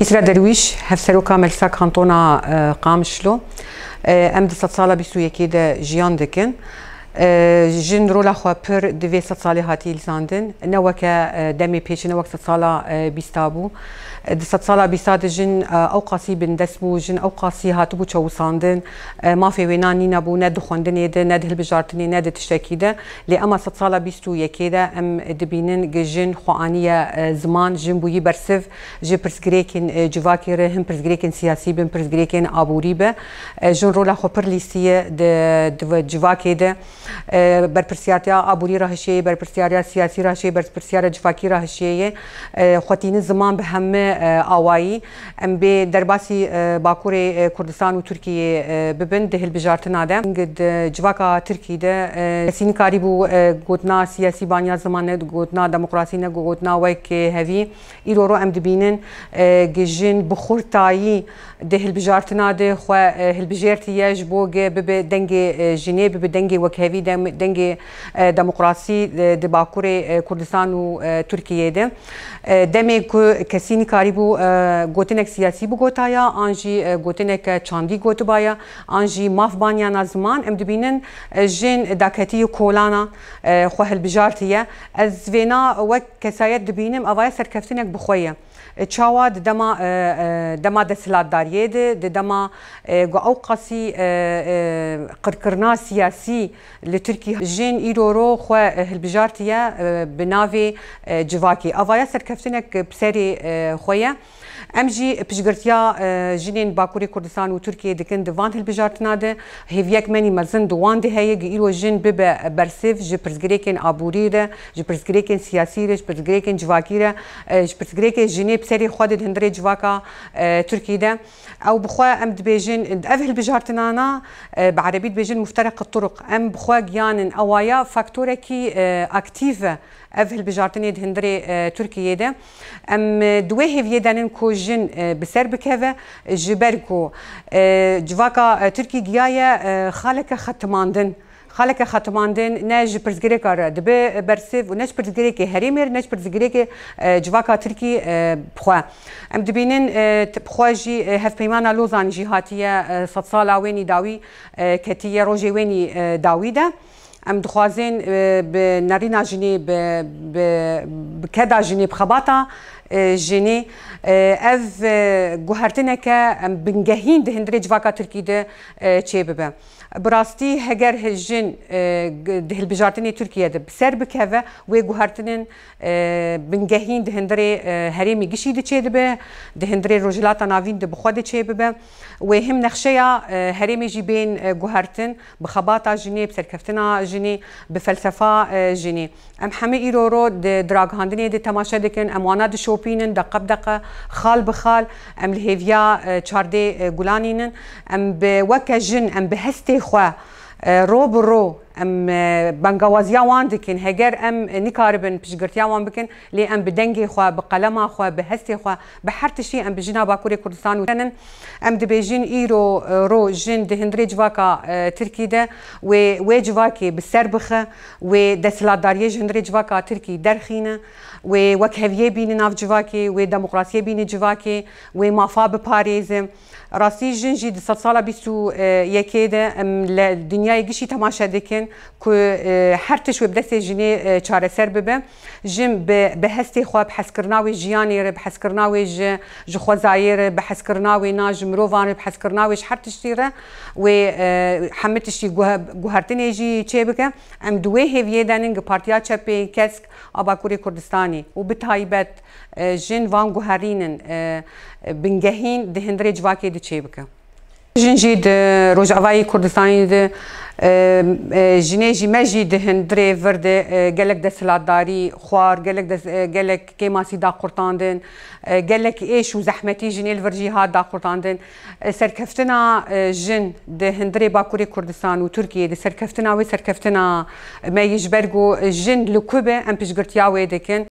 إسراء درويش كامل ساك كانتونا آه، قامشلو آه، ام دي سالا بيسو يكيد جيان دكن آه، جن رولا خوا پر دوی ست هاتي لساندن نوكا دمي دمی پیش نوک ست دست سالا بیساد جن او قاسی بن دسبو جن او قاسی هاتبو چوساندن ما في وینانی نبو ند خوندنی ده ند هل بجارتنی ند تشتکی ده لی اما ست سالا بیستو یکی ده ام دبینن جن خوانی زمان جن بویی برسف جن پرسگریکن جواکی ره هم پرسگریکن سیاسی بن پرسگریکن آبوری به جن رولا خو پر لیسیه ده جواکی ده برپرسیارتیا آبوری راهشیه برپرسیارتیا سیاسی راهشیه برپرسیارتیا جواکی راهشیه خواتین زمان به همه ئاوایی ئەم بێ دەرباسی باکوورێ کوردستان و تورکیە ببن دهل بژارتنا دەم جواکا ترکی دە سینکاری بوو گوتنا سیاسی بانیا زمانێت گوتنا دموکراسی نە گوتنا وەکێ هەوی ئیرۆڕۆ ئەم دبینن گژین بخورتایی دهل بژارتنا دێ خو هلبژێرتی یەش بۆ گێ ببێ دەنگێ ژنێ ببێ دەنگێ وەک هەوی دەنگێ دموکراسی دی باکوورێ کوردستان و تورکیە دە دەمێ کەسینکاری karibû e, gotinek siyasî bi gotaya an jî e, gotinek e, çandî gotibaya an jî maf banyana ziman em dibînin jên daketiye kolana xwe hilbijartiye ez vêna wek kesayet dibînim avaye serkeftinek bixwe ye çawa di dema dema desilatdariyê de di dema gu ewqasî qirkirina siyasî li Tirkî jên îroro xwe hilbijartiye bi navê civakî avaya serkeftinek serê xwe خویه ام جی پشگرتیا آه، جنین باکوری کردستان و ترکیه دکن دوان هل بجارتنا ده هیویک منی مزن دوان ده هیه گی جن بب برسیف جی پرزگریکن آبوری ده جی پرزگریکن سیاسی ده جی پرزگریکن جواکی ده آه، جی پرزگریکن جنی بسری خواد ده هندره جواکا آه، ترکیه ده او بخوا ام دبيجن اف هل بجارتنانا بعربي دبيجن مفترق الطرق ام بخوا جيان اوايا فاكتورا كي اكتيفه اف هل بجارتني دهندري تركيا ده ام دوه E, e, e, Türkiye vjedanin ku jin bi ser bikeve ji ber ku civaka Türkiye giyaye xaleke xetmandin. خلک ختماندن نه ج پرزګری کار د به برسیف نه ج پرزګری کې هریمر نه ج پرزګری کې جواکا ترکی بخوا ام دبینن بخواجی هف پیمانه لوزان جهاتیه صد سالا وینی داوی کتیه روجی وینی داوی ده دا. ام دخوازن به نرینا جنی به به کدا جنی بخباتا جني اف گوهرتنکه بنگهین ده هندری جواکا ترکی ده چه ببه براستی هگر هجن ده البجارتنی ترکیه ده بسر بکه و گوهرتنن بنگهین ده هندری هریمی گشی ده چه ده به ده هندری رجلاتا ناوین ده بخوا ده چه ببه و هم نخشه هریمی جی بین گوهرتن بخباتا جنی بسرکفتنا جنی بفلسفه جنی ام همه ایرو رو دراغ هاندنی ده تماشا دکن اموانا ده شوپ çopînin deqa deqa xal bi xal em li hêviya çardê gulanînin em bi weke jin em bi hestê xwe ro bi ro ام بنگوازیاوان دکن هگر ام نکاربن پشگرتیاوان بکن لی ام بدنگی خوا بقلما خوا بهستی خوا به هر تشی ام بجنا باکوری کردستان و تنن ام دبیجین ایرو رو جن دهندری جواکا ترکی ده و و جواکی بسر بخه و دسلاداری جندری جواکا ترکی درخینه و وکهویه بین ناف جواکی و دموکراسیه بین جواکی و مافا بپاریزم راستی جن جی دست سالا بیسو یکی ده ام دنیای گشی تماشا دکن دەکەین کو هەر تشوێ بدەستێ ژنێ چارەسەر ببە ژم بە هەستی خواب حەسکردناوی ژیانی ڕێ حەسکردناوی ji خۆزایێرە بە حەسکردناوی ناژ مرۆڤانێ حەسکردناویش هەر تشتیرە wê hemê tiştî guhertinê jî çê bike em duê hêviye denin gi Partiya Çepê kesk Abakurê Kurdistanê û bi taybet jin van guherînin bingehîn di hindirê civakê di çê bike. جنجی د روجاوای کوردستان د جنې جی مجی د هندرې ورد ګلک د سلاداری خوار ګلک د ګلک کې ماسي دا قرتاندن ګلک ایش او زحمتي جنې ورجی ها دا قرتاندن سرکفتنا جن د هندرې باکوري کوردستان او ترکیه د سرکفتنا وي سرکفتنا ما یجبرګو جن لکوبه ام پیشګرتیاوي دکن